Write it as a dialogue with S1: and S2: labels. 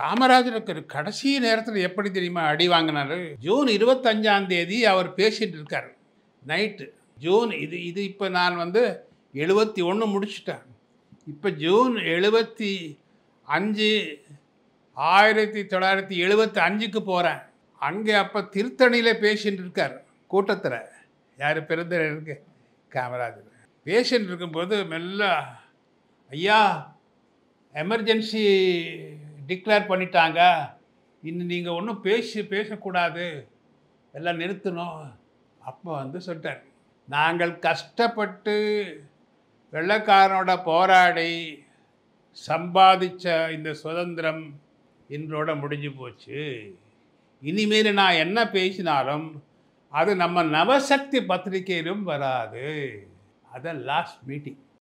S1: காமராஜருக்கு கடைசி நேரத்தில் எப்படி தெரியுமா அடி வாங்கினார் ஜூன் இருபத்தஞ்சாம் தேதி அவர் பேசிகிட்டு இருக்கார் நைட்டு ஜூன் இது இது இப்போ நான் வந்து எழுபத்தி ஒன்று முடிச்சுட்டேன் இப்போ ஜூன் எழுபத்தி அஞ்சு ஆயிரத்தி தொள்ளாயிரத்தி எழுபத்தி அஞ்சுக்கு போகிறேன் அங்கே அப்போ திருத்தணியில் பேசிகிட்டு இருக்கார் கூட்டத்தில் யார் பிறந்த இருக்கு காமராஜர் பேஷண்ட் இருக்கும்போது மெல்ல ஐயா எமர்ஜென்சி டிக்ளேர் பண்ணிட்டாங்க இன்னும் நீங்கள் ஒன்றும் பேசி பேசக்கூடாது எல்லாம் நிறுத்தணும் அப்போ வந்து சொல்லிட்டார் நாங்கள் கஷ்டப்பட்டு வெள்ளக்காரனோட போராடி சம்பாதிச்ச இந்த சுதந்திரம் இன்றோட முடிஞ்சு போச்சு இனிமேல் நான் என்ன பேசினாலும் அது நம்ம நவசக்தி பத்திரிகையிலும் வராது அதான் லாஸ்ட் மீட்டிங்